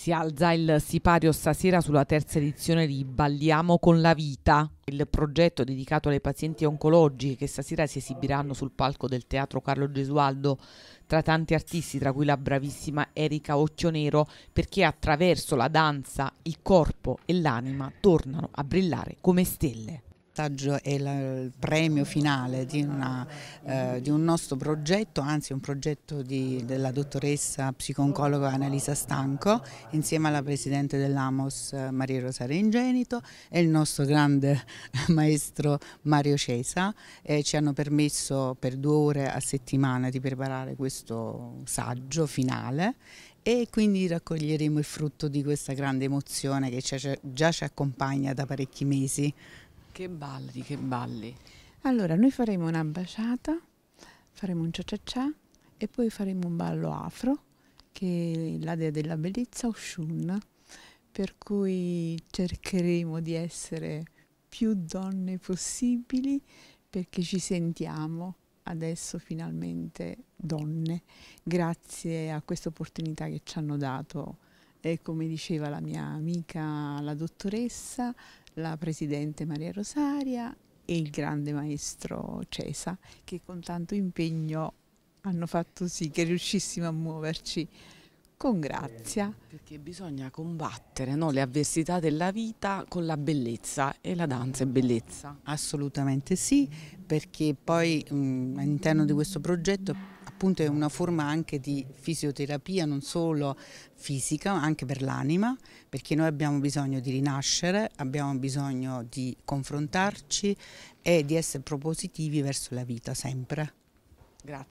Si alza il sipario stasera sulla terza edizione di Balliamo con la vita, il progetto dedicato alle pazienti oncologiche che stasera si esibiranno sul palco del Teatro Carlo Gesualdo tra tanti artisti, tra cui la bravissima Erika Occhionero, perché attraverso la danza il corpo e l'anima tornano a brillare come stelle vantaggio è il premio finale di, una, eh, di, un nostro progetto, anzi un progetto di, della dottoressa psiconcologa Annalisa Stanco insieme alla presidente dell'Amos eh, Maria Rosa Rengenito e il nostro grande maestro Mario Cesa eh, ci hanno permesso per due ore a settimana di preparare questo saggio finale e quindi raccoglieremo il frutto di questa grande emozione che già ci accompagna da parecchi mesi. Che balli, che balli. Allora, noi faremo una baciata, faremo un cia-cia-cia e poi faremo un ballo afro, che è la dea della bellezza, Oshun, per cui cercheremo di essere più donne possibili perché ci sentiamo adesso finalmente donne, grazie a questa opportunità che ci hanno dato eh, come diceva la mia amica la dottoressa, la presidente Maria Rosaria e il grande maestro Cesa che con tanto impegno hanno fatto sì che riuscissimo a muoverci con grazia. Eh, perché bisogna combattere no? le avversità della vita con la bellezza e la danza è bellezza. Assolutamente sì, perché poi all'interno di questo progetto appunto è una forma anche di fisioterapia, non solo fisica, ma anche per l'anima, perché noi abbiamo bisogno di rinascere, abbiamo bisogno di confrontarci e di essere propositivi verso la vita sempre. Grazie.